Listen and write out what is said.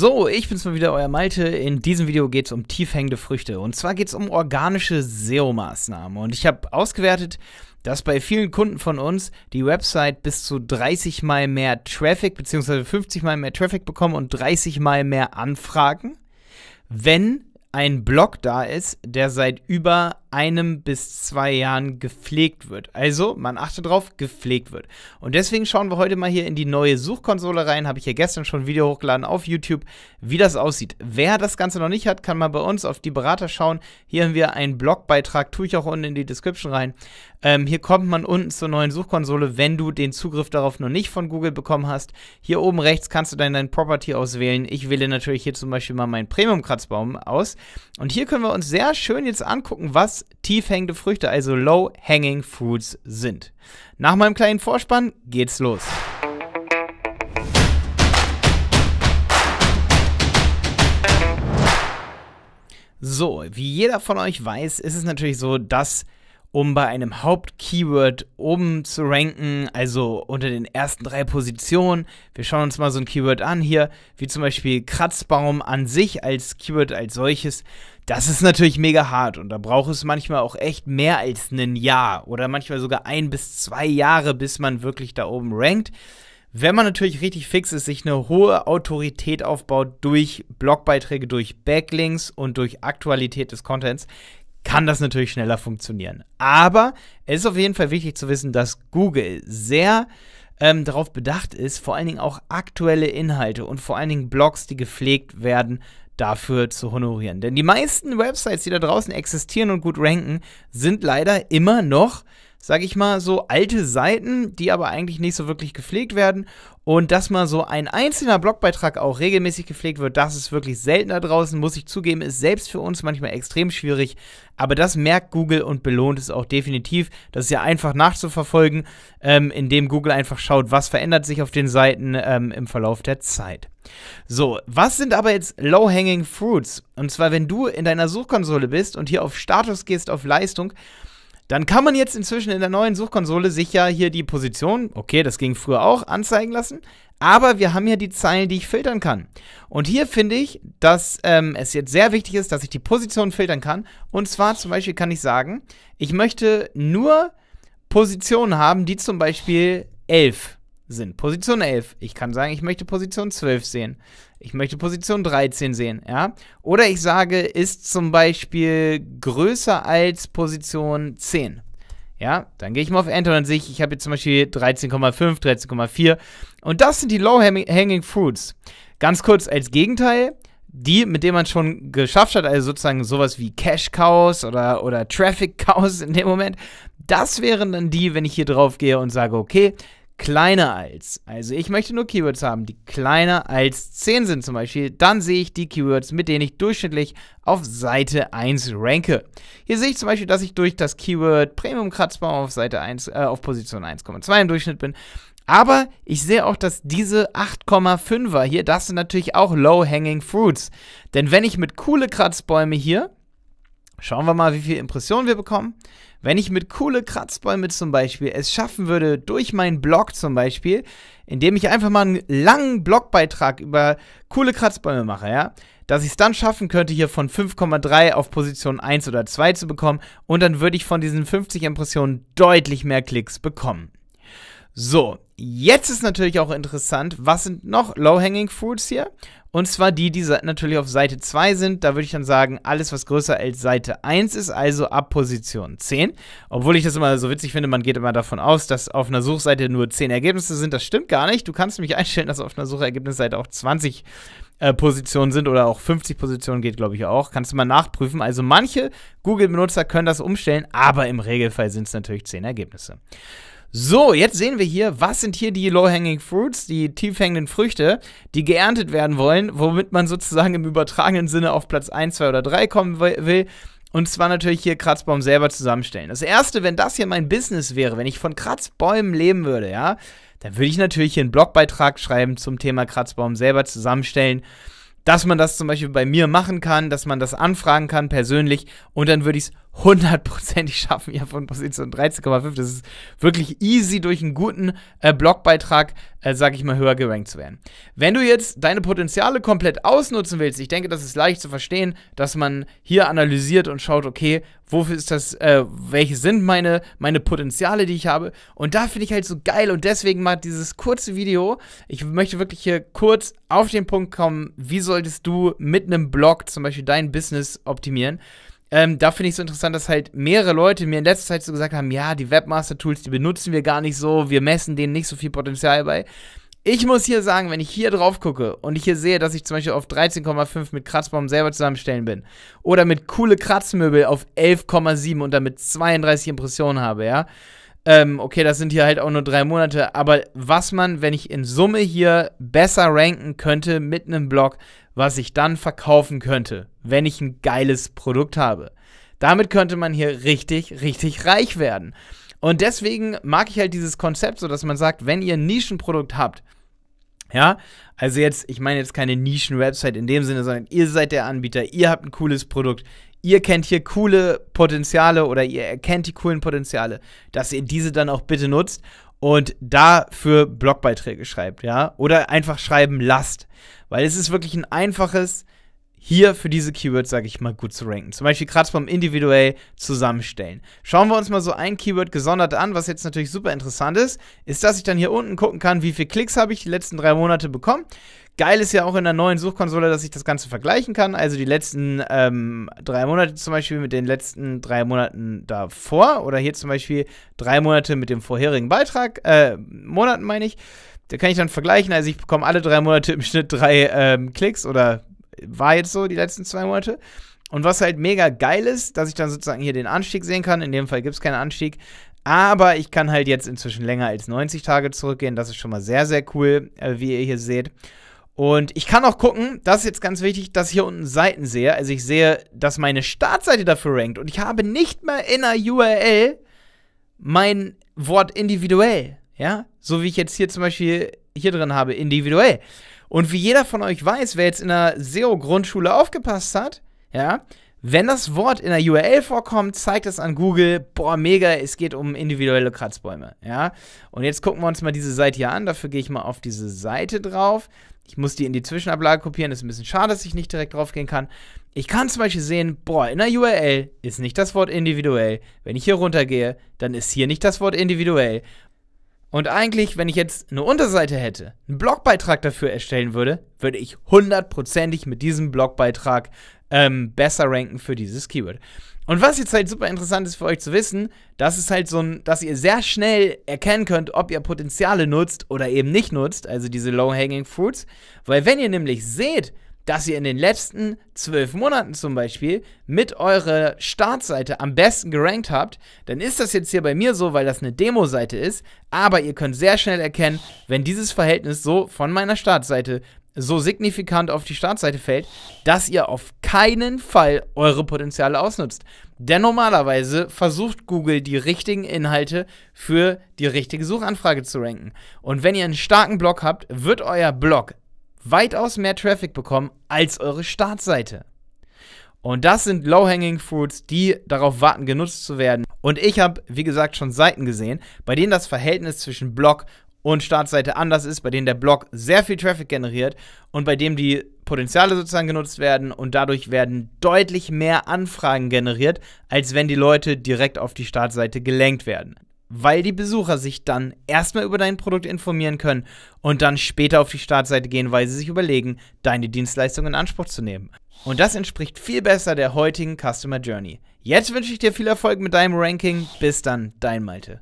So, ich bin's mal wieder, euer Malte. In diesem Video geht es um tiefhängende Früchte. Und zwar geht es um organische SEO-Maßnahmen. Und ich habe ausgewertet, dass bei vielen Kunden von uns die Website bis zu 30 mal mehr Traffic, beziehungsweise 50 mal mehr Traffic bekommen und 30 mal mehr Anfragen, wenn ein Blog da ist, der seit über einem bis zwei Jahren gepflegt wird. Also, man achte drauf, gepflegt wird. Und deswegen schauen wir heute mal hier in die neue Suchkonsole rein. Habe ich ja gestern schon ein Video hochgeladen auf YouTube, wie das aussieht. Wer das Ganze noch nicht hat, kann mal bei uns auf die Berater schauen. Hier haben wir einen Blogbeitrag, tue ich auch unten in die Description rein. Ähm, hier kommt man unten zur neuen Suchkonsole, wenn du den Zugriff darauf noch nicht von Google bekommen hast. Hier oben rechts kannst du dann dein Property auswählen. Ich wähle natürlich hier zum Beispiel mal meinen Premium-Kratzbaum aus. Und hier können wir uns sehr schön jetzt angucken, was was tief hängende Früchte, also Low-Hanging Fruits sind. Nach meinem kleinen Vorspann geht's los. So, wie jeder von euch weiß, ist es natürlich so, dass um bei einem Hauptkeyword oben zu ranken, also unter den ersten drei Positionen. Wir schauen uns mal so ein Keyword an hier, wie zum Beispiel Kratzbaum an sich als Keyword als solches. Das ist natürlich mega hart und da braucht es manchmal auch echt mehr als ein Jahr oder manchmal sogar ein bis zwei Jahre, bis man wirklich da oben rankt. Wenn man natürlich richtig fix ist, sich eine hohe Autorität aufbaut durch Blogbeiträge, durch Backlinks und durch Aktualität des Contents, kann das natürlich schneller funktionieren. Aber es ist auf jeden Fall wichtig zu wissen, dass Google sehr ähm, darauf bedacht ist, vor allen Dingen auch aktuelle Inhalte und vor allen Dingen Blogs, die gepflegt werden, dafür zu honorieren. Denn die meisten Websites, die da draußen existieren und gut ranken, sind leider immer noch sag ich mal, so alte Seiten, die aber eigentlich nicht so wirklich gepflegt werden. Und dass mal so ein einzelner Blogbeitrag auch regelmäßig gepflegt wird, das ist wirklich selten da draußen, muss ich zugeben, ist selbst für uns manchmal extrem schwierig. Aber das merkt Google und belohnt es auch definitiv. Das ist ja einfach nachzuverfolgen, ähm, indem Google einfach schaut, was verändert sich auf den Seiten ähm, im Verlauf der Zeit. So, was sind aber jetzt Low-Hanging Fruits? Und zwar, wenn du in deiner Suchkonsole bist und hier auf Status gehst, auf Leistung, dann kann man jetzt inzwischen in der neuen Suchkonsole sich ja hier die Position, okay, das ging früher auch, anzeigen lassen. Aber wir haben ja die Zeilen, die ich filtern kann. Und hier finde ich, dass ähm, es jetzt sehr wichtig ist, dass ich die Position filtern kann. Und zwar zum Beispiel kann ich sagen, ich möchte nur Positionen haben, die zum Beispiel 11 sind. Position 11. Ich kann sagen, ich möchte Position 12 sehen. Ich möchte Position 13 sehen, ja. Oder ich sage, ist zum Beispiel größer als Position 10. Ja, dann gehe ich mal auf Enter und sehe ich, ich habe jetzt zum Beispiel 13,5, 13,4. Und das sind die Low-Hanging Fruits. Ganz kurz als Gegenteil, die, mit denen man schon geschafft hat, also sozusagen sowas wie Cash chaos oder, oder Traffic chaos in dem Moment, das wären dann die, wenn ich hier drauf gehe und sage, okay, kleiner als. Also ich möchte nur Keywords haben, die kleiner als 10 sind zum Beispiel. Dann sehe ich die Keywords, mit denen ich durchschnittlich auf Seite 1 ranke. Hier sehe ich zum Beispiel, dass ich durch das Keyword Premium Kratzbaum auf Seite 1, äh, auf Position 1,2 im Durchschnitt bin. Aber ich sehe auch, dass diese 8,5er hier, das sind natürlich auch Low-Hanging Fruits. Denn wenn ich mit coole Kratzbäume hier, schauen wir mal, wie viele Impressionen wir bekommen. Wenn ich mit coole Kratzbäume zum Beispiel es schaffen würde, durch meinen Blog zum Beispiel, indem ich einfach mal einen langen Blogbeitrag über coole Kratzbäume mache, ja, dass ich es dann schaffen könnte, hier von 5,3 auf Position 1 oder 2 zu bekommen und dann würde ich von diesen 50 Impressionen deutlich mehr Klicks bekommen. So, jetzt ist natürlich auch interessant, was sind noch Low-Hanging Fruits hier? Und zwar die, die natürlich auf Seite 2 sind. Da würde ich dann sagen, alles, was größer als Seite 1 ist, also ab Position 10. Obwohl ich das immer so witzig finde, man geht immer davon aus, dass auf einer Suchseite nur 10 Ergebnisse sind. Das stimmt gar nicht. Du kannst nämlich einstellen, dass auf einer Suchergebnisseite auch 20 äh, Positionen sind oder auch 50 Positionen geht, glaube ich, auch. Kannst du mal nachprüfen. Also manche Google-Benutzer können das umstellen, aber im Regelfall sind es natürlich 10 Ergebnisse. So, jetzt sehen wir hier, was sind hier die low-hanging fruits, die tiefhängenden Früchte, die geerntet werden wollen, womit man sozusagen im übertragenen Sinne auf Platz 1, 2 oder 3 kommen will. Und zwar natürlich hier Kratzbaum selber zusammenstellen. Das erste, wenn das hier mein Business wäre, wenn ich von Kratzbäumen leben würde, ja, dann würde ich natürlich hier einen Blogbeitrag schreiben zum Thema Kratzbaum selber zusammenstellen dass man das zum Beispiel bei mir machen kann, dass man das anfragen kann persönlich und dann würde ich es hundertprozentig schaffen, ja, von Position 13,5. Das ist wirklich easy, durch einen guten äh, Blogbeitrag, äh, sag ich mal, höher gerankt zu werden. Wenn du jetzt deine Potenziale komplett ausnutzen willst, ich denke, das ist leicht zu verstehen, dass man hier analysiert und schaut, okay, wofür ist das, äh, welche sind meine, meine Potenziale, die ich habe? Und da finde ich halt so geil und deswegen mal dieses kurze Video. Ich möchte wirklich hier kurz auf den Punkt kommen, wie solltest du mit einem Blog zum Beispiel dein Business optimieren? Ähm, da finde ich es so interessant, dass halt mehrere Leute mir in letzter Zeit so gesagt haben, ja, die Webmaster-Tools, die benutzen wir gar nicht so, wir messen denen nicht so viel Potenzial bei. Ich muss hier sagen, wenn ich hier drauf gucke und ich hier sehe, dass ich zum Beispiel auf 13,5 mit Kratzbaum selber zusammenstellen bin oder mit coole Kratzmöbel auf 11,7 und damit 32 Impressionen habe, ja. Ähm, okay, das sind hier halt auch nur drei Monate, aber was man, wenn ich in Summe hier besser ranken könnte mit einem Blog, was ich dann verkaufen könnte, wenn ich ein geiles Produkt habe. Damit könnte man hier richtig, richtig reich werden. Und deswegen mag ich halt dieses Konzept so, dass man sagt, wenn ihr ein Nischenprodukt habt, ja, also jetzt, ich meine jetzt keine Nischenwebsite in dem Sinne, sondern ihr seid der Anbieter, ihr habt ein cooles Produkt, ihr kennt hier coole Potenziale oder ihr erkennt die coolen Potenziale, dass ihr diese dann auch bitte nutzt und dafür Blogbeiträge schreibt, ja, oder einfach schreiben lasst, weil es ist wirklich ein einfaches, hier für diese Keywords, sage ich mal, gut zu ranken. Zum Beispiel gerade beim individuell zusammenstellen. Schauen wir uns mal so ein Keyword gesondert an, was jetzt natürlich super interessant ist, ist, dass ich dann hier unten gucken kann, wie viele Klicks habe ich die letzten drei Monate bekommen. Geil ist ja auch in der neuen Suchkonsole, dass ich das Ganze vergleichen kann. Also die letzten ähm, drei Monate zum Beispiel mit den letzten drei Monaten davor oder hier zum Beispiel drei Monate mit dem vorherigen Beitrag, äh, Monaten meine ich. Da kann ich dann vergleichen. Also ich bekomme alle drei Monate im Schnitt drei ähm, Klicks oder war jetzt so die letzten zwei Monate. Und was halt mega geil ist, dass ich dann sozusagen hier den Anstieg sehen kann. In dem Fall gibt es keinen Anstieg. Aber ich kann halt jetzt inzwischen länger als 90 Tage zurückgehen. Das ist schon mal sehr, sehr cool, äh, wie ihr hier seht. Und ich kann auch gucken, das ist jetzt ganz wichtig, dass ich hier unten Seiten sehe. Also ich sehe, dass meine Startseite dafür rankt. Und ich habe nicht mehr in der URL mein Wort individuell. Ja, so wie ich jetzt hier zum Beispiel hier drin habe, individuell. Und wie jeder von euch weiß, wer jetzt in der SEO-Grundschule aufgepasst hat, ja, wenn das Wort in der URL vorkommt, zeigt es an Google, boah, mega, es geht um individuelle Kratzbäume. Ja? Und jetzt gucken wir uns mal diese Seite hier an. Dafür gehe ich mal auf diese Seite drauf. Ich muss die in die Zwischenablage kopieren. Ist ein bisschen schade, dass ich nicht direkt draufgehen kann. Ich kann zum Beispiel sehen, boah, in der URL ist nicht das Wort individuell. Wenn ich hier runtergehe, dann ist hier nicht das Wort individuell. Und eigentlich, wenn ich jetzt eine Unterseite hätte, einen Blogbeitrag dafür erstellen würde, würde ich hundertprozentig mit diesem Blogbeitrag ähm, besser ranken für dieses Keyword. Und was jetzt halt super interessant ist für euch zu wissen, das ist halt so ein, dass ihr sehr schnell erkennen könnt, ob ihr Potenziale nutzt oder eben nicht nutzt, also diese Low-Hanging Fruits. Weil wenn ihr nämlich seht, dass ihr in den letzten zwölf Monaten zum Beispiel mit eurer Startseite am besten gerankt habt, dann ist das jetzt hier bei mir so, weil das eine Demo-Seite ist, aber ihr könnt sehr schnell erkennen, wenn dieses Verhältnis so von meiner Startseite so signifikant auf die Startseite fällt, dass ihr auf keinen Fall eure Potenziale ausnutzt. Denn normalerweise versucht Google die richtigen Inhalte für die richtige Suchanfrage zu ranken. Und wenn ihr einen starken Blog habt, wird euer Blog weitaus mehr Traffic bekommen als eure Startseite. Und das sind Low-Hanging Fruits, die darauf warten, genutzt zu werden. Und ich habe, wie gesagt, schon Seiten gesehen, bei denen das Verhältnis zwischen Blog und Startseite anders ist, bei denen der Blog sehr viel Traffic generiert und bei dem die Potenziale sozusagen genutzt werden und dadurch werden deutlich mehr Anfragen generiert, als wenn die Leute direkt auf die Startseite gelenkt werden weil die Besucher sich dann erstmal über dein Produkt informieren können und dann später auf die Startseite gehen, weil sie sich überlegen, deine Dienstleistung in Anspruch zu nehmen. Und das entspricht viel besser der heutigen Customer Journey. Jetzt wünsche ich dir viel Erfolg mit deinem Ranking. Bis dann, dein Malte.